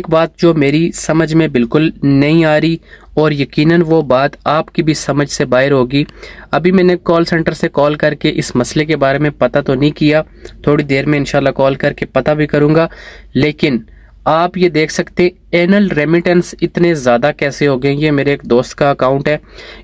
एक बात जो मेरी समझ में बिल्कुल नहीं आ रही और यकीनन वो बात आपकी भी समझ से बाहर होगी अभी मैंने कॉल सेंटर से कॉल करके इस मसले के बारे में पता तो नहीं किया थोड़ी देर में इंशाल्लाह कॉल करके पता भी करूँगा लेकिन आप ये देख सकते एनल रेमिटेंस इतने ज़्यादा कैसे हो गए ये मेरे एक दोस्त का अकाउंट है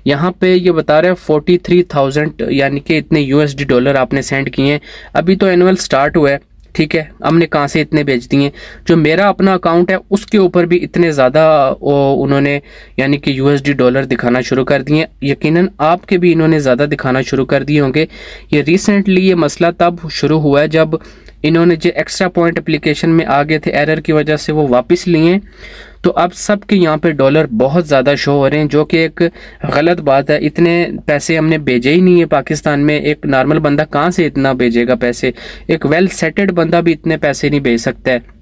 यहाँ पे ये बता रहे हैं फोर्टी थ्री थाउजेंड यानी कि इतने यूएसडी डॉलर आपने सेंड किए हैं अभी तो एनुअल स्टार्ट हुआ है ठीक है हमने कहाँ से इतने भेज दिए जो मेरा अपना अकाउंट है उसके ऊपर भी इतने ज़्यादा उन्होंने यानी कि यूएसडी डॉलर दिखाना शुरू कर दिए यकीनन आपके भी इन्होंने ज़्यादा दिखाना शुरू कर दिए होंगे ये रिसेंटली ये मसला तब शुरू हुआ है जब इन्होंने जो एक्स्ट्रा पॉइंट एप्लीकेशन में आ गए थे एरर की वजह से वो वापस लिए तो अब सब के यहाँ पे डॉलर बहुत ज़्यादा शो हो रहे हैं जो कि एक गलत बात है इतने पैसे हमने भेजे ही नहीं है पाकिस्तान में एक नॉर्मल बंदा कहाँ से इतना भेजेगा पैसे एक वेल सेटेड बंदा भी इतने पैसे नहीं भेज सकता है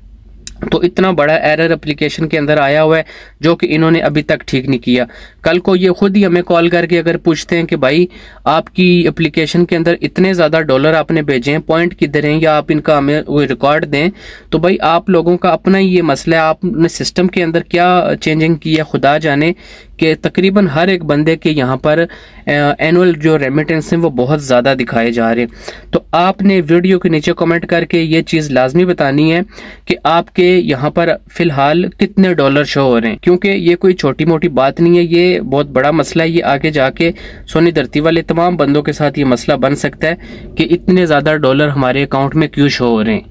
तो इतना बड़ा एरर एप्लीकेशन के अंदर आया हुआ है जो कि इन्होंने अभी तक ठीक नहीं किया कल को ये खुद ही हमें कॉल करके अगर पूछते हैं कि भाई आपकी एप्लीकेशन के अंदर इतने ज़्यादा डॉलर आपने भेजे हैं पॉइंट किधर हैं या आप इनका हमें रिकॉर्ड दें तो भाई आप लोगों का अपना ही ये मसला है आपने सिस्टम के अंदर क्या चेंजिंग की है खुदा जाने कि तकरीबन हर एक बंदे के यहाँ पर एनुअल जो रेमिटेंस हैं वो बहुत ज़्यादा दिखाए जा रहे हैं तो आपने वीडियो के नीचे कमेंट करके ये चीज़ लाजमी बतानी है कि आपके यहाँ पर फ़िलहाल कितने डॉलर शो हो रहे हैं क्योंकि ये कोई छोटी मोटी बात नहीं है ये बहुत बड़ा मसला है ये आगे जाके सोनी धरती वाले तमाम बंदों के साथ ये मसला बन सकता है कि इतने ज़्यादा डॉलर हमारे अकाउंट में क्यों शो हो रहे हैं